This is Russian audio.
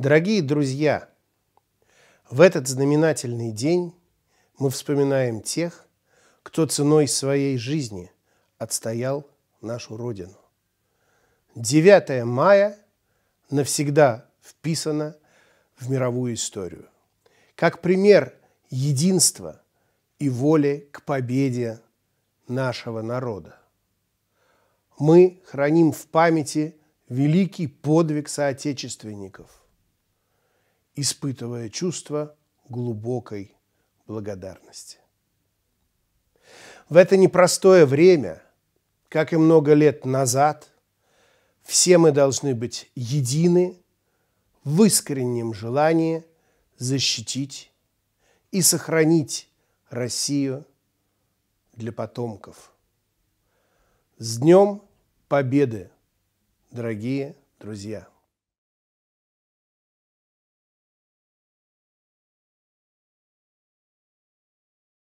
Дорогие друзья, в этот знаменательный день мы вспоминаем тех, кто ценой своей жизни отстоял нашу Родину. 9 мая навсегда вписано в мировую историю. Как пример единства и воли к победе нашего народа. Мы храним в памяти великий подвиг соотечественников – испытывая чувство глубокой благодарности. В это непростое время, как и много лет назад, все мы должны быть едины в искреннем желании защитить и сохранить Россию для потомков. С Днем Победы, дорогие друзья!